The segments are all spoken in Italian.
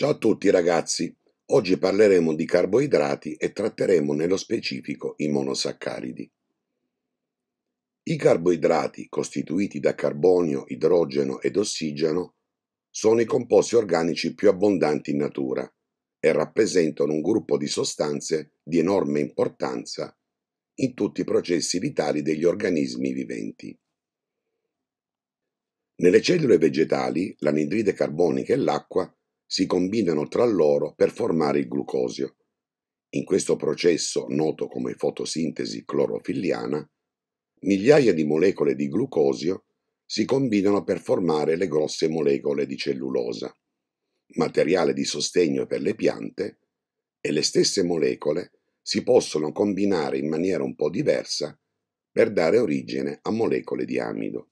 Ciao a tutti ragazzi, oggi parleremo di carboidrati e tratteremo nello specifico i monosaccaridi. I carboidrati, costituiti da carbonio, idrogeno ed ossigeno, sono i composti organici più abbondanti in natura e rappresentano un gruppo di sostanze di enorme importanza in tutti i processi vitali degli organismi viventi. Nelle cellule vegetali, l'anidride carbonica e l'acqua si combinano tra loro per formare il glucosio. In questo processo, noto come fotosintesi clorofilliana, migliaia di molecole di glucosio si combinano per formare le grosse molecole di cellulosa, materiale di sostegno per le piante, e le stesse molecole si possono combinare in maniera un po' diversa per dare origine a molecole di amido.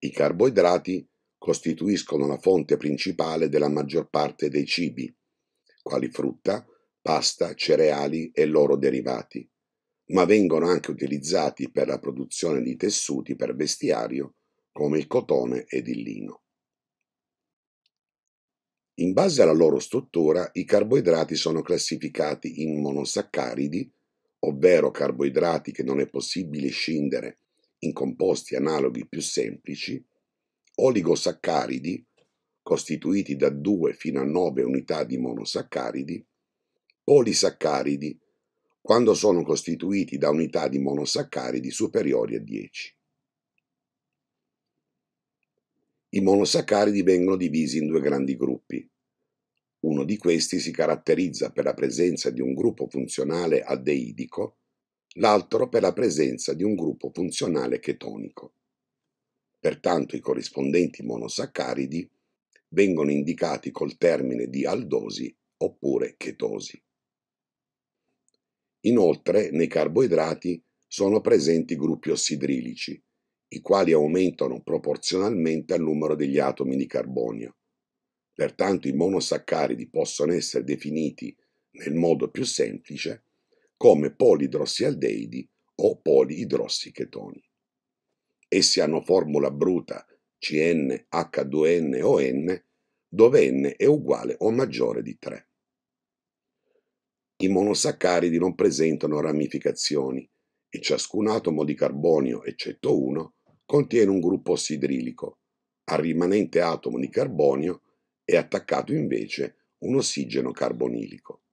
I carboidrati costituiscono la fonte principale della maggior parte dei cibi, quali frutta, pasta, cereali e loro derivati, ma vengono anche utilizzati per la produzione di tessuti per vestiario come il cotone ed il lino. In base alla loro struttura, i carboidrati sono classificati in monosaccaridi, ovvero carboidrati che non è possibile scindere in composti analoghi più semplici, oligosaccaridi, costituiti da 2 fino a 9 unità di monosaccaridi, polisaccaridi, quando sono costituiti da unità di monosaccaridi superiori a 10. I monosaccaridi vengono divisi in due grandi gruppi. Uno di questi si caratterizza per la presenza di un gruppo funzionale addeidico, l'altro per la presenza di un gruppo funzionale chetonico. Pertanto i corrispondenti monosaccaridi vengono indicati col termine di aldosi oppure chetosi. Inoltre, nei carboidrati sono presenti gruppi ossidrilici, i quali aumentano proporzionalmente al numero degli atomi di carbonio. Pertanto i monosaccaridi possono essere definiti nel modo più semplice come polidrossialdeidi o poliidrossichetoni. Essi hanno formula bruta Cn, H2n o n, dove n è uguale o maggiore di 3. I monosaccaridi non presentano ramificazioni e ciascun atomo di carbonio, eccetto uno, contiene un gruppo ossidrilico. Al rimanente atomo di carbonio è attaccato invece un ossigeno carbonilico.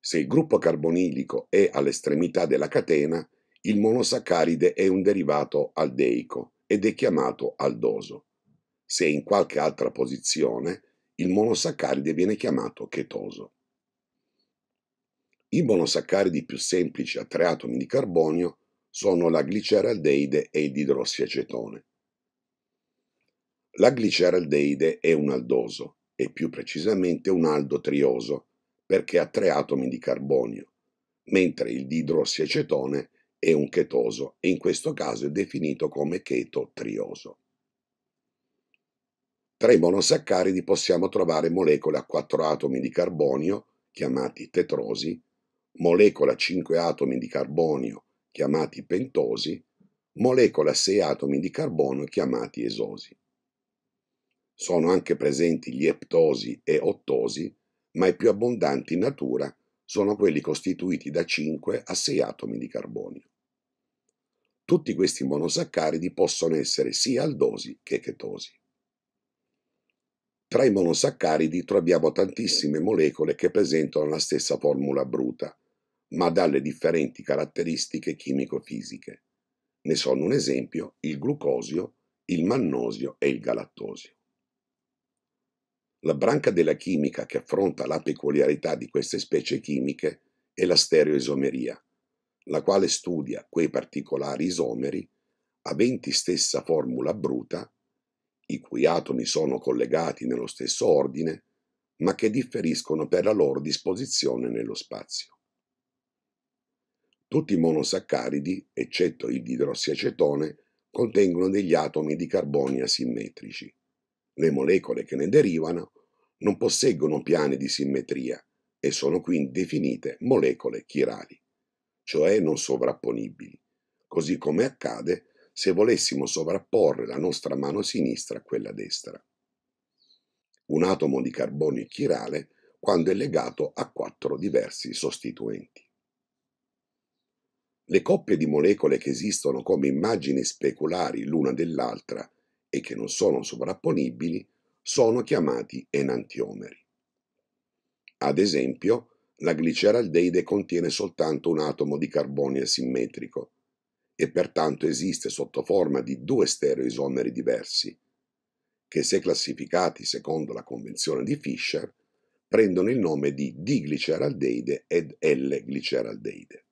Se il gruppo carbonilico è all'estremità della catena, il monosaccaride è un derivato aldeico ed è chiamato aldoso. Se è in qualche altra posizione, il monosaccaride viene chiamato chetoso. I monosaccaridi più semplici a tre atomi di carbonio sono la gliceraldeide e l'idrossiacetone. La gliceraldeide è un aldoso, e più precisamente un aldotrioso, perché ha tre atomi di carbonio, mentre il didrossiacetone e un chetoso e in questo caso è definito come cheto trioso. Tra i monosaccaridi possiamo trovare molecole a 4 atomi di carbonio, chiamati tetrosi, molecole a 5 atomi di carbonio, chiamati pentosi, molecole a 6 atomi di carbonio, chiamati esosi. Sono anche presenti gli eptosi e ottosi, ma i più abbondanti in natura sono quelli costituiti da 5 a 6 atomi di carbonio. Tutti questi monosaccaridi possono essere sia aldosi che chetosi. Tra i monosaccaridi troviamo tantissime molecole che presentano la stessa formula bruta, ma dalle differenti caratteristiche chimico-fisiche. Ne sono un esempio il glucosio, il mannosio e il galattosio. La branca della chimica che affronta la peculiarità di queste specie chimiche è la stereoisomeria, la quale studia quei particolari isomeri aventi stessa formula bruta, i cui atomi sono collegati nello stesso ordine, ma che differiscono per la loro disposizione nello spazio. Tutti i monosaccaridi, eccetto il didrossiacetone, contengono degli atomi di carboni asimmetrici. Le molecole che ne derivano non posseggono piani di simmetria e sono quindi definite molecole chirali cioè non sovrapponibili, così come accade se volessimo sovrapporre la nostra mano sinistra a quella destra. Un atomo di carbonio è chirale quando è legato a quattro diversi sostituenti. Le coppie di molecole che esistono come immagini speculari l'una dell'altra e che non sono sovrapponibili sono chiamati enantiomeri. Ad esempio, la gliceraldeide contiene soltanto un atomo di carbonio asimmetrico e pertanto esiste sotto forma di due stereoisomeri diversi, che se classificati secondo la convenzione di Fischer prendono il nome di D-gliceraldeide ed L-gliceraldeide.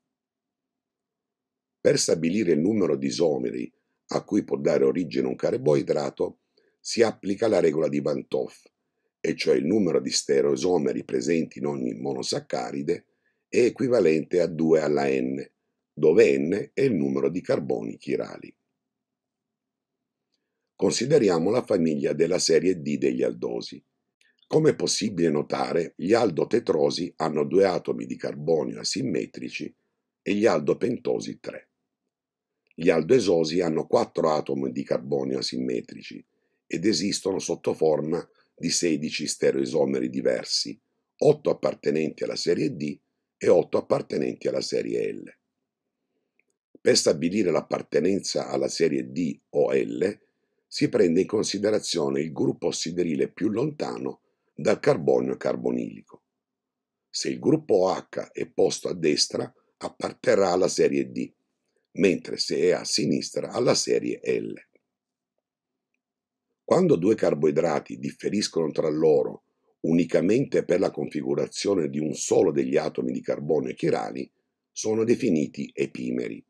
Per stabilire il numero di isomeri a cui può dare origine un carboidrato si applica la regola di Van Toff, e cioè il numero di stereoisomeri presenti in ogni monosaccaride, è equivalente a 2 alla n, dove n è il numero di carboni chirali. Consideriamo la famiglia della serie D degli aldosi. Come è possibile notare, gli aldotetrosi hanno due atomi di carbonio asimmetrici e gli aldopentosi tre. Gli aldoesosi hanno quattro atomi di carbonio asimmetrici ed esistono sotto forma di di 16 stereoisomeri diversi, 8 appartenenti alla serie D e 8 appartenenti alla serie L. Per stabilire l'appartenenza alla serie D o L si prende in considerazione il gruppo siderile più lontano dal carbonio carbonilico. Se il gruppo H è posto a destra, apparterrà alla serie D, mentre se è a sinistra alla serie L. Quando due carboidrati differiscono tra loro unicamente per la configurazione di un solo degli atomi di carbonio chirali, sono definiti epimeri.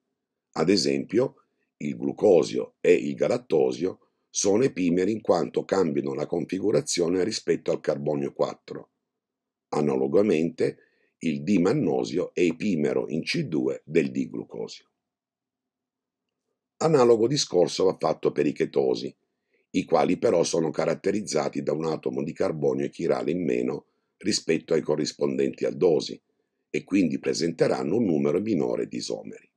Ad esempio, il glucosio e il galattosio sono epimeri in quanto cambiano la configurazione rispetto al carbonio 4. Analogamente, il D-mannosio è epimero in C2 del D-glucosio. Analogo discorso va fatto per i chetosi, i quali però sono caratterizzati da un atomo di carbonio e chirale in meno rispetto ai corrispondenti aldosi e quindi presenteranno un numero minore di isomeri.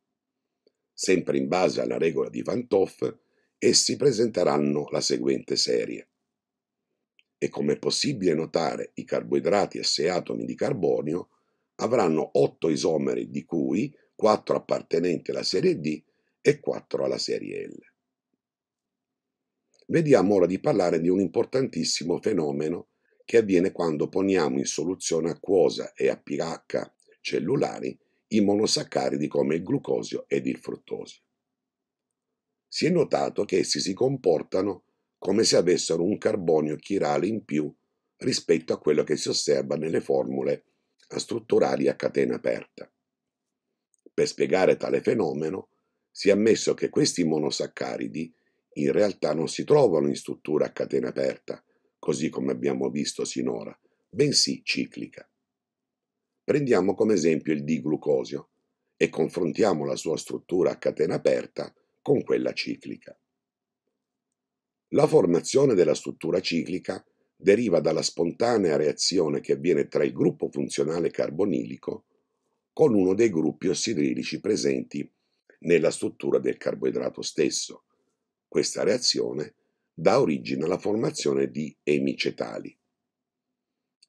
Sempre in base alla regola di Van Toff, essi presenteranno la seguente serie. E come è possibile notare, i carboidrati a 6 atomi di carbonio avranno 8 isomeri di cui 4 appartenenti alla serie D e 4 alla serie L. Vediamo ora di parlare di un importantissimo fenomeno che avviene quando poniamo in soluzione acquosa e a pH cellulari i monosaccaridi come il glucosio ed il fruttosio. Si è notato che essi si comportano come se avessero un carbonio chirale in più rispetto a quello che si osserva nelle formule strutturali a catena aperta. Per spiegare tale fenomeno si è ammesso che questi monosaccaridi in realtà non si trovano in struttura a catena aperta, così come abbiamo visto sinora, bensì ciclica. Prendiamo come esempio il diglucosio e confrontiamo la sua struttura a catena aperta con quella ciclica. La formazione della struttura ciclica deriva dalla spontanea reazione che avviene tra il gruppo funzionale carbonilico con uno dei gruppi ossidrilici presenti nella struttura del carboidrato stesso, questa reazione dà origine alla formazione di emicetali.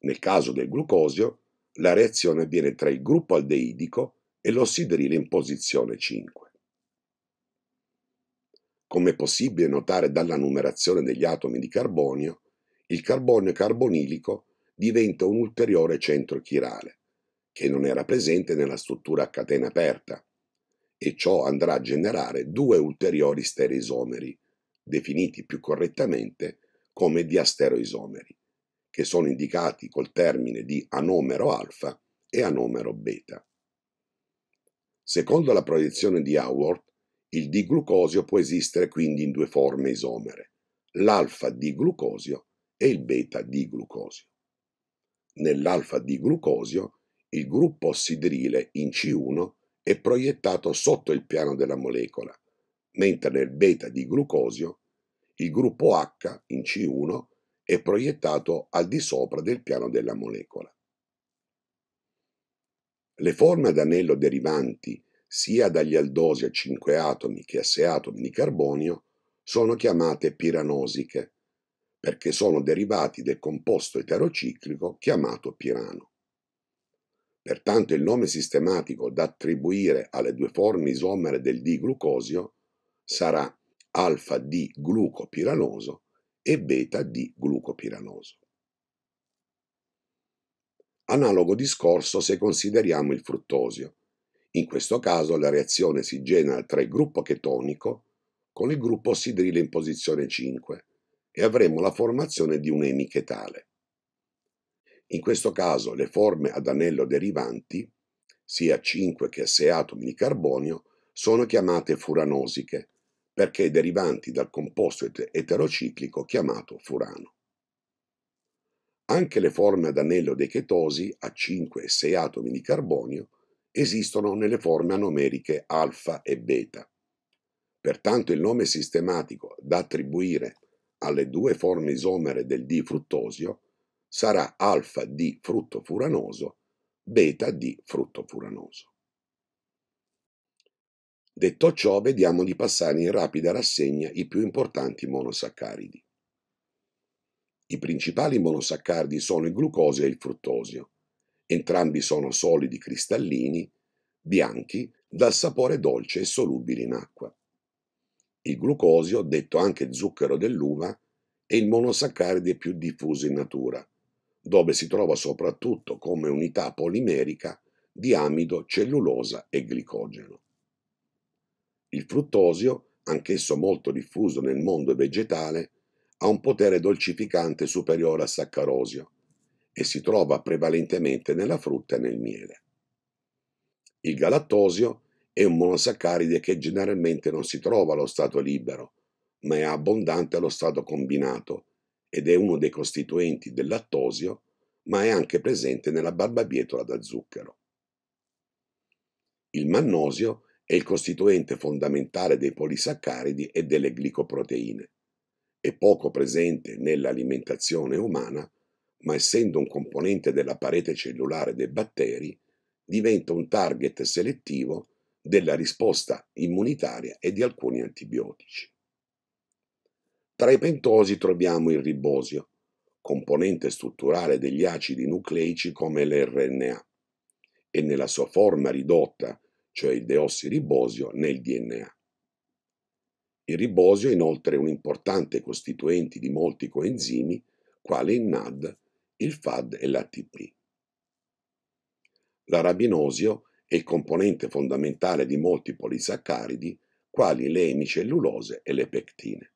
Nel caso del glucosio, la reazione avviene tra il gruppo aldeidico e l'ossidrile in posizione 5. Come è possibile notare dalla numerazione degli atomi di carbonio, il carbonio carbonilico diventa un ulteriore centro chirale, che non era presente nella struttura a catena aperta, e ciò andrà a generare due ulteriori stereoisomeri, definiti più correttamente come diasteroisomeri, che sono indicati col termine di anomero alfa e anomero beta. Secondo la proiezione di Howard, il diglucosio può esistere quindi in due forme isomere, l'alfa diglucosio e il beta diglucosio. Nell'alfa diglucosio il gruppo ossidrile in C1 è proiettato sotto il piano della molecola, mentre nel beta di glucosio il gruppo H in C1 è proiettato al di sopra del piano della molecola. Le forme ad anello derivanti sia dagli aldosi a 5 atomi che a 6 atomi di carbonio sono chiamate piranosiche perché sono derivati del composto eterociclico chiamato pirano. Pertanto il nome sistematico da attribuire alle due forme isomere del D-glucosio sarà alfa-D-glucopiranoso e beta-D-glucopiranoso. Analogo discorso se consideriamo il fruttosio. In questo caso la reazione si genera tra il gruppo chetonico con il gruppo ossidrile in posizione 5 e avremo la formazione di un emichetale. In questo caso le forme ad anello derivanti, sia a 5 che a 6 atomi di carbonio, sono chiamate furanosiche perché derivanti dal composto eterociclico chiamato furano. Anche le forme ad anello dei chetosi a 5 e 6 atomi di carbonio esistono nelle forme anomeriche alfa e beta. Pertanto il nome sistematico da attribuire alle due forme isomere del D-fruttosio sarà alfa di frutto furanoso, beta di frutto furanoso. Detto ciò, vediamo di passare in rapida rassegna i più importanti monosaccaridi. I principali monosaccaridi sono il glucosio e il fruttosio. Entrambi sono solidi cristallini, bianchi, dal sapore dolce e solubili in acqua. Il glucosio, detto anche zucchero dell'uva, è il monosaccaride più diffuso in natura dove si trova soprattutto come unità polimerica di amido, cellulosa e glicogeno. Il fruttosio, anch'esso molto diffuso nel mondo vegetale, ha un potere dolcificante superiore al saccarosio e si trova prevalentemente nella frutta e nel miele. Il galattosio è un monosaccaride che generalmente non si trova allo stato libero, ma è abbondante allo stato combinato, ed è uno dei costituenti del lattosio, ma è anche presente nella barbabietola da zucchero. Il mannosio è il costituente fondamentale dei polisaccaridi e delle glicoproteine. È poco presente nell'alimentazione umana, ma essendo un componente della parete cellulare dei batteri, diventa un target selettivo della risposta immunitaria e di alcuni antibiotici. Tra i pentosi troviamo il ribosio, componente strutturale degli acidi nucleici come l'RNA, e nella sua forma ridotta, cioè il deossiribosio, nel DNA. Il ribosio è inoltre un importante costituente di molti coenzimi, quali il NAD, il FAD e l'ATP. L'arabinosio è il componente fondamentale di molti polisaccaridi, quali le emicellulose e le pectine.